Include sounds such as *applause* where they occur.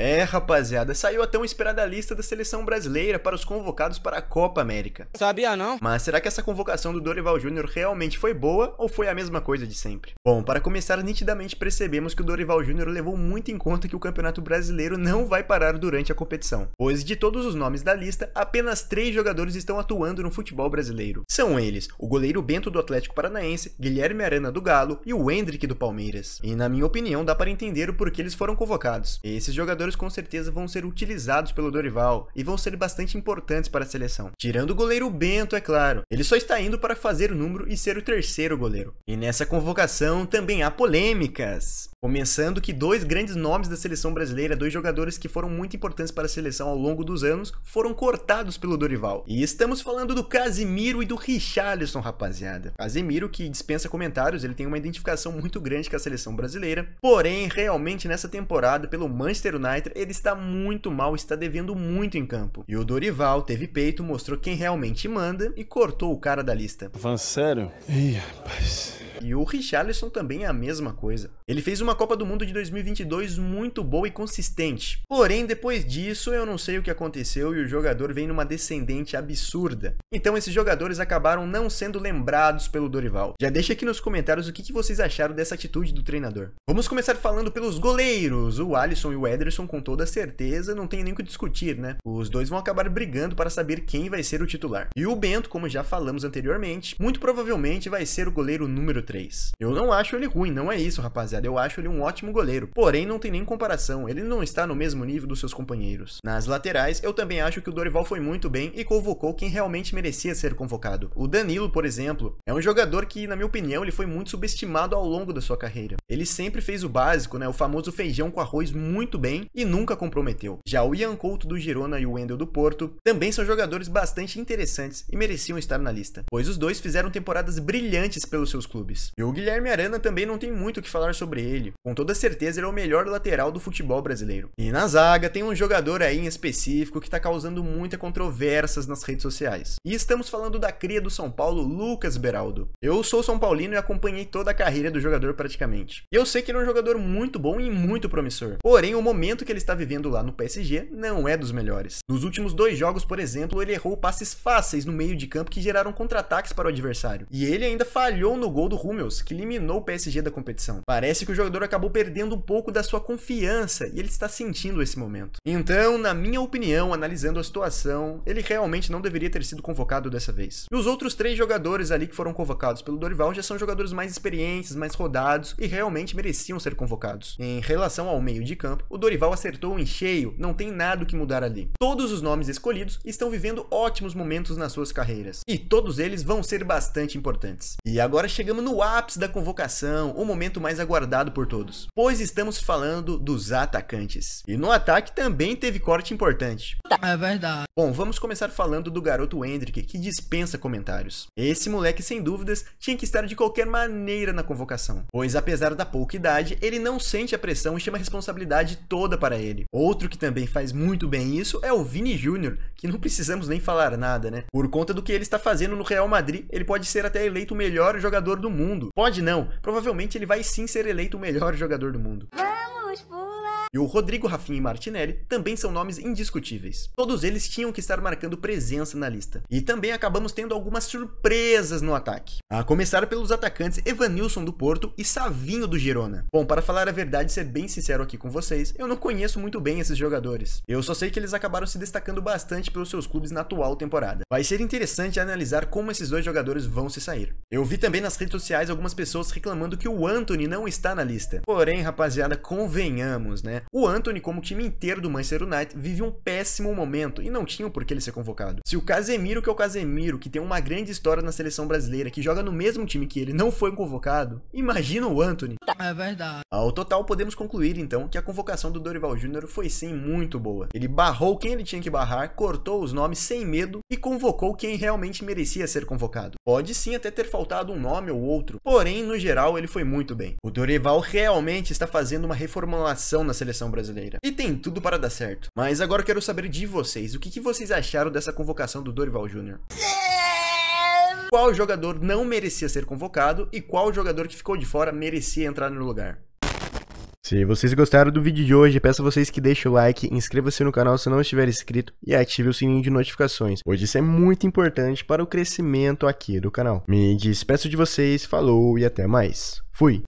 É, rapaziada, saiu até uma esperada lista da seleção brasileira para os convocados para a Copa América. Sabia não? Mas será que essa convocação do Dorival Júnior realmente foi boa ou foi a mesma coisa de sempre? Bom, para começar, nitidamente percebemos que o Dorival Júnior levou muito em conta que o Campeonato Brasileiro não vai parar durante a competição, pois de todos os nomes da lista, apenas três jogadores estão atuando no futebol brasileiro. São eles o goleiro Bento do Atlético Paranaense, Guilherme Arana do Galo e o Hendrick do Palmeiras. E na minha opinião, dá para entender o porquê eles foram convocados. Esses jogadores jogadores com certeza vão ser utilizados pelo Dorival e vão ser bastante importantes para a seleção. Tirando o goleiro Bento, é claro. Ele só está indo para fazer o número e ser o terceiro goleiro. E nessa convocação também há polêmicas. Começando que dois grandes nomes da seleção brasileira, dois jogadores que foram muito importantes para a seleção ao longo dos anos, foram cortados pelo Dorival. E estamos falando do Casimiro e do Richarlison, rapaziada. Casimiro, que dispensa comentários, ele tem uma identificação muito grande com a seleção brasileira, porém, realmente nessa temporada, pelo Manchester United, ele está muito mal, está devendo muito em campo. E o Dorival teve peito, mostrou quem realmente manda e cortou o cara da lista. Tá sério? Ih, rapaz. E o Richarlison também é a mesma coisa. Ele fez uma Copa do Mundo de 2022 muito boa e consistente. Porém, depois disso, eu não sei o que aconteceu e o jogador vem numa descendente absurda. Então, esses jogadores acabaram não sendo lembrados pelo Dorival. Já deixa aqui nos comentários o que, vocês acharam dessa atitude do treinador. Vamos começar falando pelos goleiros. O Alisson e o Ederson, com toda certeza, não tem nem o que discutir, né? Os dois vão acabar brigando para saber quem vai ser o titular. E o Bento, como já falamos anteriormente, muito provavelmente vai ser o goleiro número 3. Eu não acho ele ruim, não é isso, rapaziada. Eu acho ele um ótimo goleiro. Porém, não tem nem comparação. Ele não está no mesmo nível dos seus companheiros. Nas laterais, eu também acho que o Dorival foi muito bem e convocou quem realmente merecia ser convocado. O Danilo, por exemplo, é um jogador que, na minha opinião, ele foi muito subestimado ao longo da sua carreira. Ele sempre fez o básico, né, o famoso feijão com arroz muito bem e nunca comprometeu. Já o Ian Couto do Girona e o Wendel do Porto também são jogadores bastante interessantes e mereciam estar na lista, pois os dois fizeram temporadas brilhantes pelos seus clubes. E o Guilherme Arana também não tem muito o que falar sobre ele. Com toda certeza, ele é o melhor lateral do futebol brasileiro. E na zaga, tem um jogador aí em específico que tá causando muita controvérsias nas redes sociais. E estamos falando da cria do São Paulo, Lucas Beraldo. Eu sou São Paulino e acompanhei toda a carreira do jogador praticamente. E eu sei que ele é um jogador muito bom e muito promissor. Porém, o momento que ele está vivendo lá no PSG não é dos melhores. Nos últimos dois jogos, por exemplo, ele errou passes fáceis no meio de campo que geraram contra-ataques para o adversário. E ele ainda falhou no gol do Hummels, que eliminou o PSG da competição. Parece que o jogador acabou perdendo um pouco da sua confiança e ele está sentindo esse momento. Então, na minha opinião, analisando a situação, ele realmente não deveria ter sido convocado dessa vez. E os outros três jogadores ali que foram convocados pelo Dorival já são jogadores mais experientes, mais rodados e realmente mereciam ser convocados. Em relação ao meio de campo, o Dorival acertou em cheio, não tem nada o que mudar ali. Todos os nomes escolhidos estão vivendo ótimos momentos nas suas carreiras e todos eles vão ser bastante importantes. E agora chegamos no no ápice da convocação, o momento mais aguardado por todos, pois estamos falando dos atacantes. E no ataque também teve corte importante. É verdade. Bom, vamos começar falando do garoto Hendrick, que dispensa comentários. Esse moleque, sem dúvidas, tinha que estar de qualquer maneira na convocação, pois apesar da pouca idade, ele não sente a pressão e chama a responsabilidade toda para ele. Outro que também faz muito bem isso é o Vini Júnior, que não precisamos nem falar nada, né? Por conta do que ele está fazendo no Real Madrid, ele pode ser até eleito o melhor jogador do mundo mundo. Pode não, provavelmente ele vai sim ser eleito o melhor *laughs* jogador do mundo e o Rodrigo Rafinha e Martinelli também são nomes indiscutíveis. Todos eles tinham que estar marcando presença na lista. E também acabamos tendo algumas surpresas no ataque. A começar pelos atacantes Evanilson do Porto e Savinho do Girona. Bom, para falar a verdade, e ser bem sincero aqui com vocês, eu não conheço muito bem esses jogadores. Eu só sei que eles acabaram se destacando bastante pelos seus clubes na atual temporada. Vai ser interessante analisar como esses dois jogadores vão se sair. Eu vi também nas redes sociais algumas pessoas reclamando que o Anthony não está na lista. Porém, rapaziada, convenhamos, né? né? O Anthony, como o time inteiro do Manchester United, vive um péssimo momento e não tinha por que ele ser convocado. Se o Casemiro, que é o Casemiro, que tem uma grande história na seleção brasileira, que joga no mesmo time que ele, não foi convocado, imagina o Anthony. É verdade. Ao total, podemos concluir então que a convocação do Dorival Júnior foi sim muito boa. Ele barrou quem ele tinha que barrar, cortou os nomes sem medo e convocou quem realmente merecia ser convocado. Pode sim até ter faltado um nome ou outro, porém, no geral, ele foi muito bem. O Dorival realmente está fazendo uma reformulação na seleção seleção brasileira. E tem tudo para dar certo. Mas agora eu quero saber de vocês, o que, que vocês acharam dessa convocação do Dorival Júnior? É! Qual jogador não merecia ser convocado e qual jogador que ficou de fora merecia entrar no lugar? Se vocês gostaram do vídeo de hoje, peço a vocês que deixem o like, inscreva-se no canal se não estiver inscrito e ative o sininho de notificações, pois isso é muito importante para o crescimento aqui do canal. Me despeço de vocês, falou e até mais. Fui!